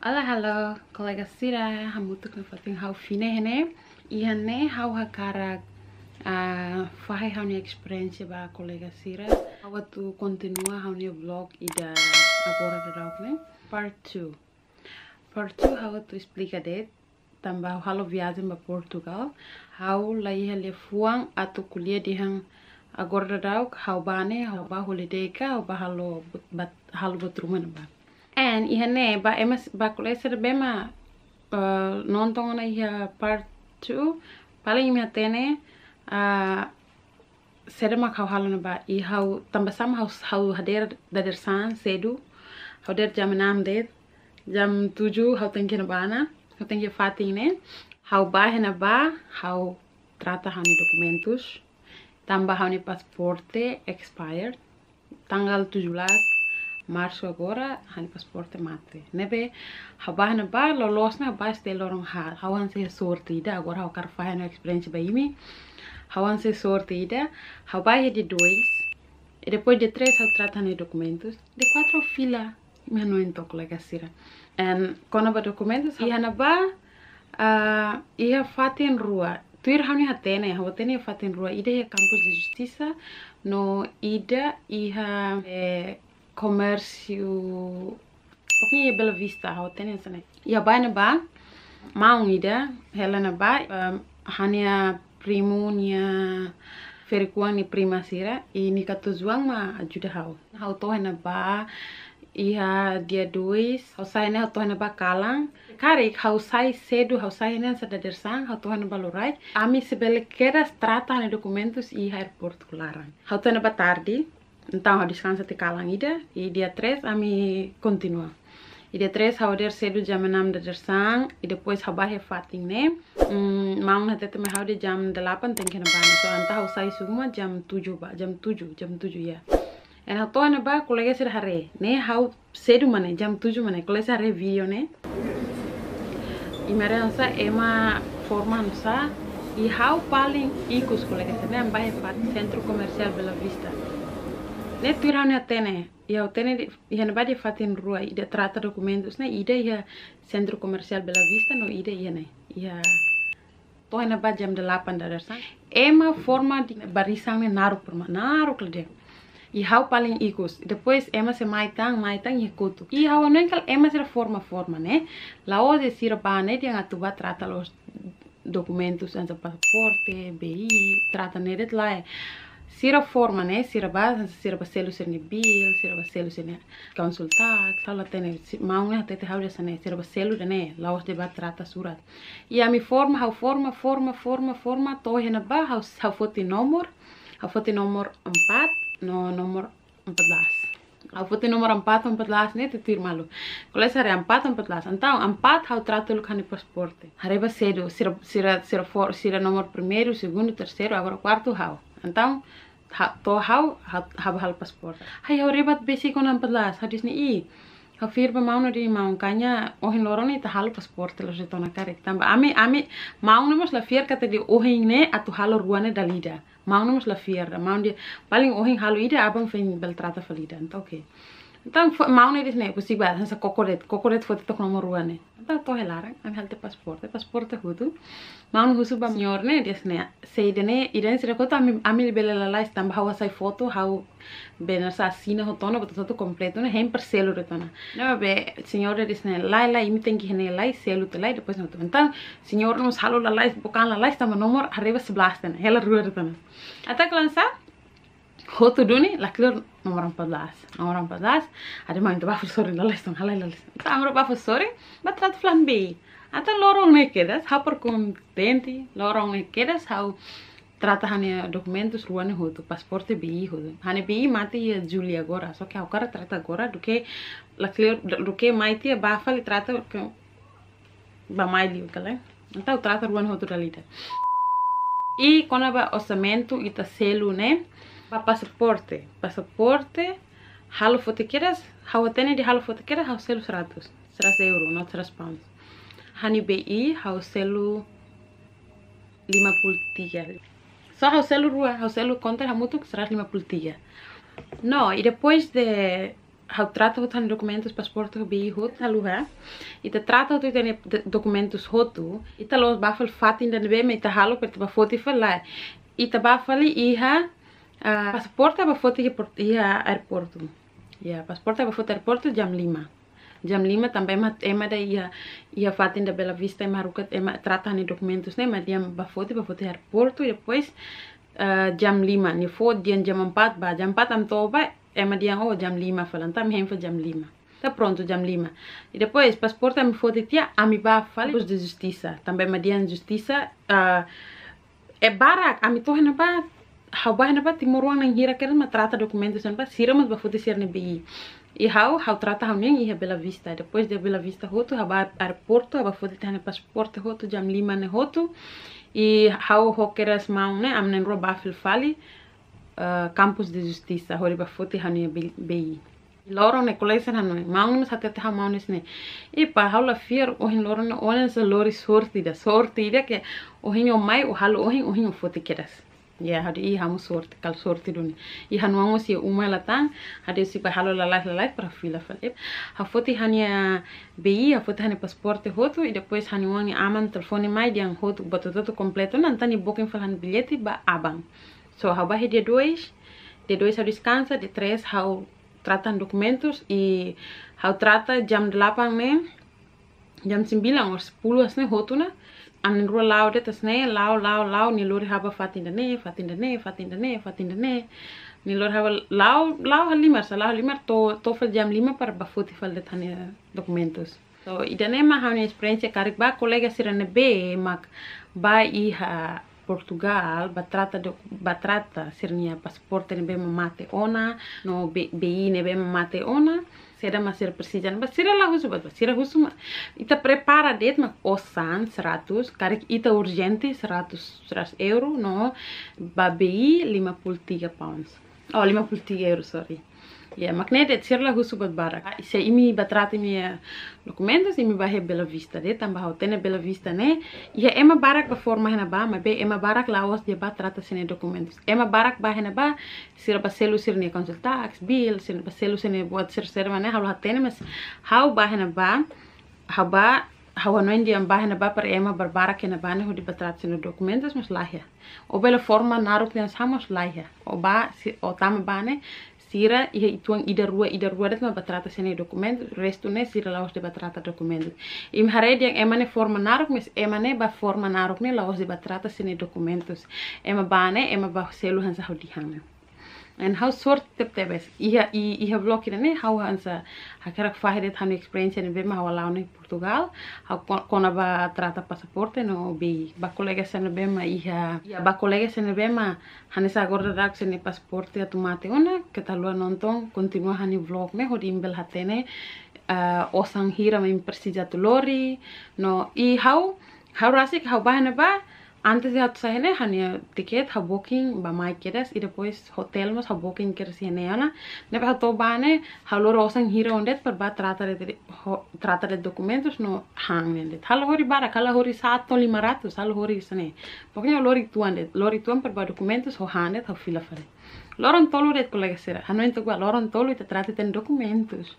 Alla halo, colega Sira, hamutuk na fatin hau fine hene, ihane hau hakara uh, fahe hau ni experience ba colega Sira, hawa tu continua hau ni vlog ida agora da ne. part 2. Part 2 hawa tu explica det, tambah halo viagem ba Portugal, hau lai hele fuang atu kuliah di hang agora da hau bane, hau ba holiday ka, hau ba halo bat halo bat rumah ba. En iha ihane ba emas ba kuleser bema uh, eh, nontong ona iha part 2 paling imia tene uh, ma kau halona ba iha hau tamba sam hau hau hader dader san sedu hau der jam enam det jam tuju hau tengkena bana hau fati fatine hau ba hena ba hau trata hau ni dokumentus tambah hau ni pasporte expired tanggal 17 março agora han passaporte mate nebe habana ba lo losna ba há loron ha hawan sorte sortida agora o bem fahana há ba imi hawan se sortida habai de dois e depois de três há tratam de documentos de quatro fila me não entoco la gasira and quando ba documentos e hanaba uh, ah, ia fatin rua tu há hani hatena a hotene fatin rua ide campus de justiça no ida iha eh, comércio. Pokoknya ya Bela Vista hotelnya sana. Ya banyak ba, mau ida, Helena ba, um, hania hanya primunya ferikuang ni e prima sira, ini e katuzuang ma ajuda hau. Hau hena ba, iha dia duis, hau hau to hena ba kalang sedu, karik e hausai sang, hau to hena ba lurai, ami sebele kera strata ne dokumentus iha hau kularan hautohana ba tardi. Então, a descansa de calam ida e dia 3 a me continua. E dia 3 a der cedo jam enam da jersang e depois ao barre fatin né. Um, mm, na tete me haude jam de 8 tem que na bana. So anta ao sai suma jam 7 ba, jam 7, jam 7 ya. En toa na ba colega ser hare, né hau cedo mane jam 7 mane colega ser hare video né. E meransa ema formansa e hau paling ikus kolega ser né barre fat centro comercial Bela Vista ne ne tene ya tene ia na badia fatin rua ida trata dokumentus ne ida ya sentro komersial Bela Vista no ida ya ne ya toh na badia jam delapan dadar sang ema forma di barisan ne naruk perma naruk lede. i hau paling ikus depois ema se maitang tang i e kutu i hau anoin kal ema se forma forma ne la o de sira bane dia ngatuba trata los dokumentus anza pasaporte BI trata det lae sira hè, siraba sirabacellus ene bil sirabacellus ene consultat sala tene maunga tete hauria sane sirabacellus ne laos de bat trata surat ya e mi forma hau forma forma forma forma to hena ba hau hau foti nomor hau foti nomor 4 no nomor 14 Au fost în număr 4, 14, ne te tirmalu. Colei sare 4, 14. Então, am 4 au tratul ca ne pasporte. Areva sério, sira sira sira for, sira număr primeiro, segundo, terceiro, agora quarto hau. Então, to hau hab hal pasporte. Hai au rebat basic on 14. Hadis ni i. Hau firma mauna di maunkanya ohin loroni ta hal pasporte lo setona karek. Tamba ami ami mauna mas la fier kata di ohin ne atu hal ruane dalida mau magnum la mau maundi paling ohin halu ide abang fen bel trata falida oke ke tan mau dis ne kusi ba sa kokoret kokoret foto tok nomor 1 ne ta to helara am halte pasporte pasporte hutu maun husu ba nyorne desne seidene idens rekota am amil belela la stam hawa sai foto hau benar sa sina hotono boto to completo ne hem parcelo retona no be señora desne la la imi tenki hene la selu te la después no to entan señor nos bukan la la bokan la la stam nomor arriba se blasten hela ruertona ata clansa hotu duni la clor rampadlaas aan rampadlaas hade ma inta bafur sori lalaysan halaylalaysan inta amro bafur sori batrad flan bi ata lorong ne kedas hapor contenti lorong ne kedas hau trata hane documentos ruane hoto passaporte bi hoto hane bi mati ia Julia agora só que agora trata agora do que la clear do que maite bafa le trata que ba mai li kala então trata ruane hoto dalita e quando ba osamento e tá selo né para pasaporte. Pasaporte. halo Hawatene de halvfotokeras hauselu 100. 100 euro, not 100 pounds. Hani BI hauselu 53. hauselu rua, hauselu contra hamutuk 153. No, y después de houdt trata documentos paspoorten bij houdt te trata de documentos hotu, y te los el fatin be me te halo per te te te Uh, Паспорта από φώτη για αερπόρτου. Για πασπόρτα από φώτη jam για μλήμα. Για μλήμα τα μπέμα έμερα για, για φάτη τα μπέλα βίστα η μαρούκα έμα, τράτανε ντοκμέντους ναι, μα διάμ παφώτη από φώτη αερπόρτου και pues uh, jam lima ni fo dian jam empat ba empat am toba ema dian oh jam lima falan tam hem jam lima Tá jam lima. E depois, passaporte me foi tia, a mi ba fala de justiça. Também me dian justiça, uh, é hawahna ba timorwang nang hira keren matrata documentos ba sira mas ba foto ser nebi e hau hau trata hau nem ia bela vista depois de bela vista roto haba aeroporto haba foto tane passaporte roto jam lima ne né, roto e hau hokeras maun né, ne amnen ro ba fil fali uh, ah, campus de justiça hori ba foto hau nem bi loro ne né, kolesen hau ne maun mas hatte hau maun ne e pa hau la fier ohin loro ne onen se lori sortida sortida ke ohin o mai o halo ohin ohin o foto keras ya hadi i hamu sorti kal sorti duni i hanu wango si uma la tang hadi si pa halo la la la pra fila fa lep ha hania bi ha foti hania pasporte hotu i depois hani wangi aman telefoni mai diang hotu kompleto nan tani booking fa han bilieti ba abang so ha bahi dia dois dia dois a diskansa dia tres hau tratan dokumentus i hau trata jam delapan ne jam sembilan or sepuluh asne hotu na and ro lao de tas ne lao lao lao ni haba fatin de ne fatin de ne fatin ne fatin ne ni haba lao lao halimar sa lao halimar to to jam lima par bafuti fel de tani documentos so idane ma hawni experience karik ba kolega sirane be mak ba i ha Portugal batrata de batrata sirnia pasporte ne be mate ona no be, be ne be mate ona Sera masir persija basira la husu bat basira husu ma ita e prepara det ma kosan 100 karek ita urgente seratus 100 euro no babi 53 pounds oh tiga euro sorry E a maquineta é ser lá russo got barak. Se imi batrate minha documentos, imi bahe bela vista, de tamba hau tene bela vista, né? E a ema barak ba forma hena ba, mas be ema barak lá os de ba trata sene documentos. Ema barak ba hena ba, sir ba selu sir ne consulta, ax ba selu sene boat sir ser mané, hau hatene, mas hau ba hena ba, hau ba hawa no indian bahana ba per ema barbara kena bana hudi batrat sino documentos mas lahia o bela forma naruk nas hamos lahia o ba si, o tam bane sira e tuang ida rua ida rua dat ma batrata sene documento resto ne sira laos de batrata documento im hare diang emane forma narok mes emane ba forma narok ne laos de batrata sene documentos ema bane ema ba selu hansa hodihanga en how tip tebes iha iha blokinane how hansa uh, hakarak fahidet han experience ne bema hawalau ne Portugal how kona ba trata pasaporte no be ba kolega sen bema iha ya ba colega sen bema hanesa gorda rak sen pasaporte atumate ona ketalua nonton continua hani vlog ne hodi imbel hatene uh, osang hira min persija tulori no i how how rasik how bahane ba Antes de atsaene hania tiket, habokin bamaikides y después hotel mas habokin ana Ne pa to bane eh, halor oseng hira ondet per ba trata de trata de documentos no hang det. Hal hori bara kala hori saat to limaratus hal hori sene. Pokoknya lori tuan det. Lori tuan per ba documentos ho handet ho fila fare. Loron tolu det kolega sera. Hanu ento gua loron tolu te trata ten documentos.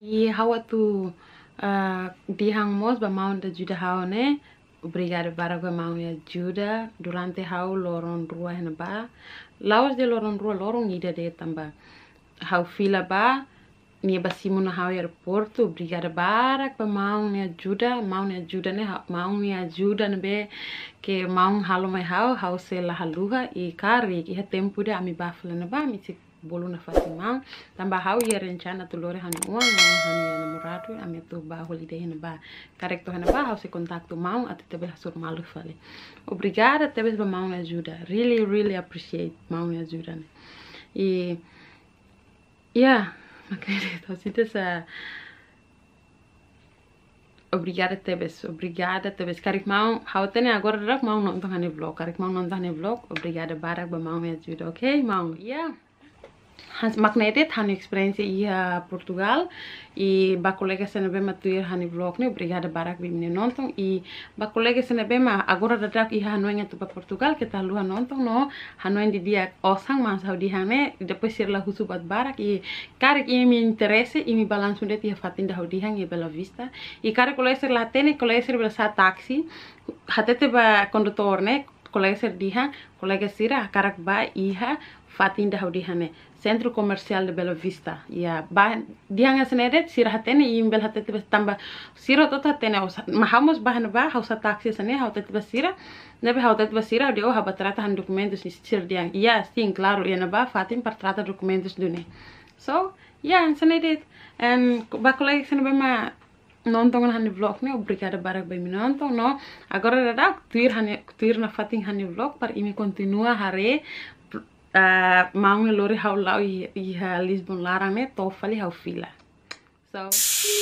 I hawa tu uh, ah, dihang mos ba da juda ne Brigada Baraguemão e ajuda durante hau loron rua e hena ba. laos de loron rua loron ida de tamba. Hau fila ba, ni basimo na hau aeroporto, Brigada Baraguemão ne ajuda, mau ne ajuda ne, mau ne ajuda ne be ke mau e halo mai hau, hau se la haluha i e kari ki ha tempo de ami na ba, mi boluna fatima tamba haw yeren chana lore han uang han ya namorado ame tu ba holiday hen ba karekto hen ba haw se contacto mau ati be sur malu fale obrigada tebe ba mau ajuda ya really really appreciate mau ajuda ne e ya makere to sita sa obrigada tebes obrigada tebes karik mau tene agora rak mau nonton hane vlog karik mau nonton hane vlog obrigada barak ba mau ajuda ya okay mau yeah Hans magnetet han experience i iya, Portugal i ba se nebe bema tuir i vlog ne obrigada barak bi mine nonton i ba colega sene bema agora da tak i tu pa Portugal ke talu nonton no hanoen di dia osang ma Saudi di hane depois pesir la husu bat barak i. karek i mi interese i mi balansu de tia fatin da Saudi di i bela vista I karek kolega sir la tene kolega sir bela sa taxi hatete ba kondutor ne kolega se diha kolega sira karak ba iha fatin dahaw hane centro comercial de Bella Vista ya ba dihanga senede sira hatene im bel hatete tamba sira tot hatene mahamos hane ba hausa taxi sene hautet sira nebe hautet sira de oha batrata han documentos ni sir diang ya sin claro ya ba fatin partrata dune so ya senede en ba colega be ma Nonton hani vlog ne obrigada barak bay min no agora rada tuir hani tuir na fatin hani vlog par imi kontinua hare uh, maungi lori hau lau i, i Lisbon larang ne tofali hau fila so